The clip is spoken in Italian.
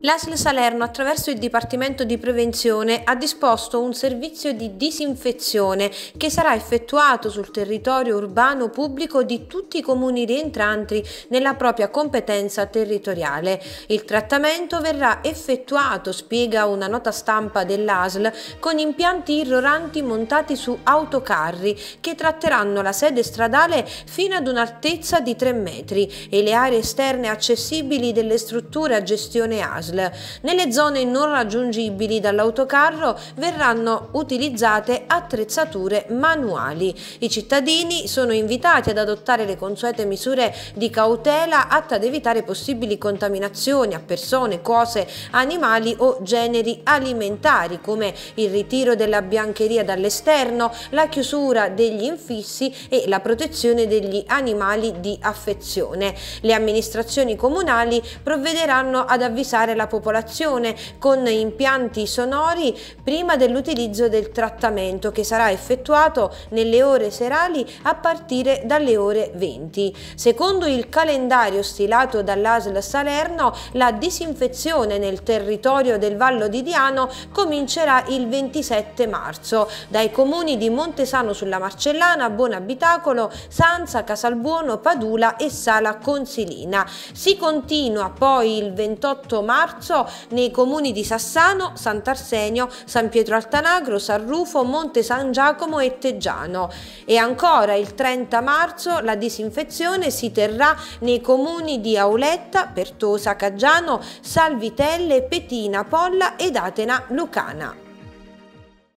L'ASL Salerno attraverso il Dipartimento di Prevenzione ha disposto un servizio di disinfezione che sarà effettuato sul territorio urbano pubblico di tutti i comuni rientranti nella propria competenza territoriale. Il trattamento verrà effettuato, spiega una nota stampa dell'ASL, con impianti irroranti montati su autocarri che tratteranno la sede stradale fino ad un'altezza di 3 metri e le aree esterne accessibili delle strutture a gestione ASL ASL. Nelle zone non raggiungibili dall'autocarro verranno utilizzate attrezzature manuali. I cittadini sono invitati ad adottare le consuete misure di cautela atte ad evitare possibili contaminazioni a persone, cose, animali o generi alimentari come il ritiro della biancheria dall'esterno, la chiusura degli infissi e la protezione degli animali di affezione. Le amministrazioni comunali provvederanno ad avvisare la popolazione con impianti sonori prima dell'utilizzo del trattamento che sarà effettuato nelle ore serali a partire dalle ore 20. Secondo il calendario stilato dall'ASL Salerno, la disinfezione nel territorio del Vallo di Diano comincerà il 27 marzo dai comuni di Montesano sulla Marcellana, Buonabitacolo, Sanza, Casalbuono, Padula e Sala Consilina. Si continua poi il 28 marzo marzo nei comuni di Sassano, Sant'Arsenio, San Pietro Altanagro, San Rufo, Monte San Giacomo e Teggiano. E ancora il 30 marzo la disinfezione si terrà nei comuni di Auletta, Pertosa, Caggiano, Salvitelle, Petina, Polla ed Atena Lucana.